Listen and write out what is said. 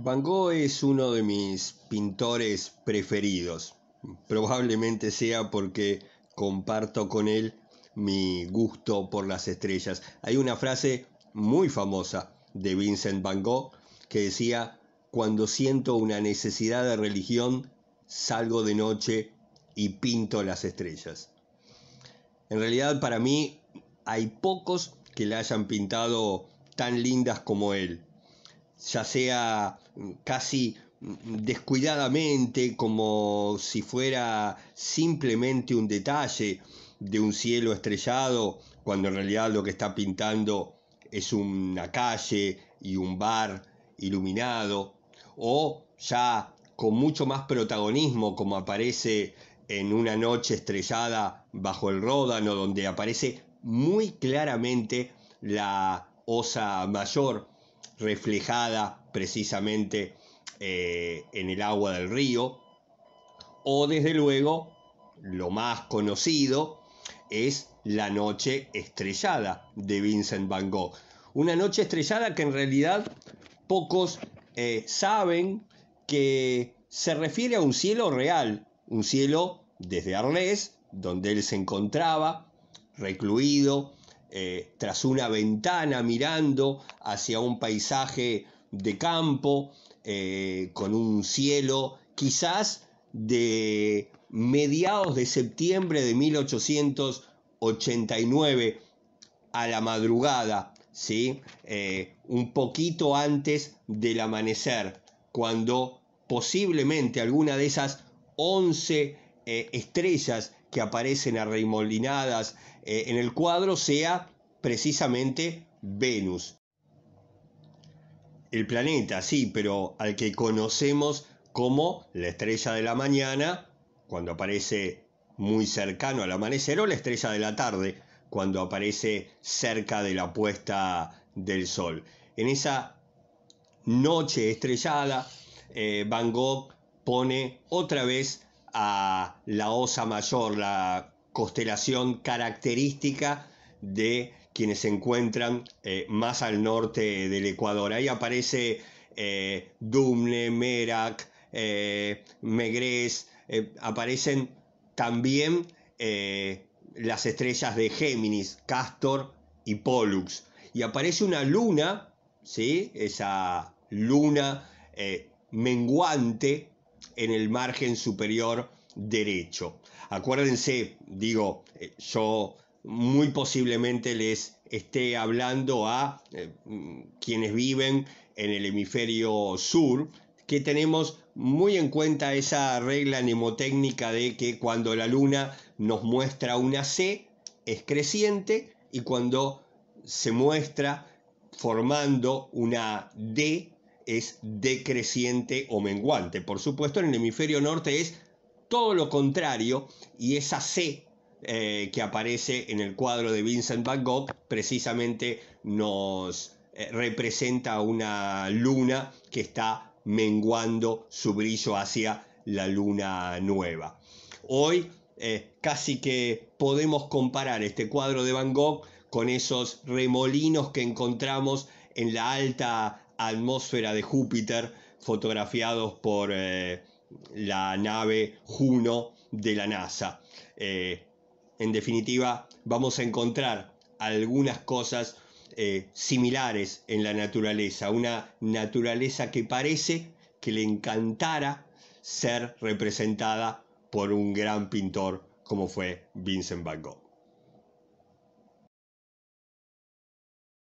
Van Gogh es uno de mis pintores preferidos, probablemente sea porque comparto con él mi gusto por las estrellas. Hay una frase muy famosa de Vincent Van Gogh que decía, cuando siento una necesidad de religión, salgo de noche y pinto las estrellas. En realidad para mí hay pocos que la hayan pintado tan lindas como él ya sea mm, casi mm, descuidadamente, como si fuera simplemente un detalle de un cielo estrellado, cuando en realidad lo que está pintando es una calle y un bar iluminado, o ya con mucho más protagonismo, como aparece en una noche estrellada bajo el ródano, donde aparece muy claramente la osa mayor, reflejada precisamente eh, en el agua del río, o desde luego, lo más conocido, es La Noche Estrellada de Vincent Van Gogh. Una noche estrellada que en realidad pocos eh, saben que se refiere a un cielo real, un cielo desde Arnés, donde él se encontraba recluido eh, tras una ventana mirando hacia un paisaje de campo eh, con un cielo quizás de mediados de septiembre de 1889 a la madrugada, ¿sí? Eh, un poquito antes del amanecer, cuando posiblemente alguna de esas 11 estrellas que aparecen arremolinadas eh, en el cuadro sea precisamente Venus. El planeta, sí, pero al que conocemos como la estrella de la mañana, cuando aparece muy cercano al amanecer, o la estrella de la tarde, cuando aparece cerca de la puesta del sol. En esa noche estrellada, eh, Van Gogh pone otra vez a la Osa Mayor, la constelación característica de quienes se encuentran eh, más al norte del Ecuador. Ahí aparece eh, Merak, eh, Megrés, eh, aparecen también las estrellas de Géminis, Castor y Pollux. Y aparece una luna, ¿sí? esa luna menguante, en el margen superior derecho. Acuérdense, digo, eh, yo muy posiblemente les esté hablando a eh, mm, quienes viven en el hemisferio sur, que tenemos muy en cuenta esa regla mnemotécnica de que cuando la luna nos muestra una C es creciente y cuando se muestra formando una D es decreciente o menguante. Por supuesto, en el hemisferio norte es todo lo contrario y esa C eh, que aparece en el cuadro de Vincent Van Gogh precisamente nos eh, representa una luna que está menguando su brillo hacia la luna nueva. Hoy eh, casi que podemos comparar este cuadro de Van Gogh con esos remolinos que encontramos en la alta atmósfera de Júpiter fotografiados por eh, la nave Juno de la NASA. Eh, en definitiva, vamos a encontrar algunas cosas eh, similares en la naturaleza, una naturaleza que parece que le encantara ser representada por un gran pintor como fue Vincent Van Gogh.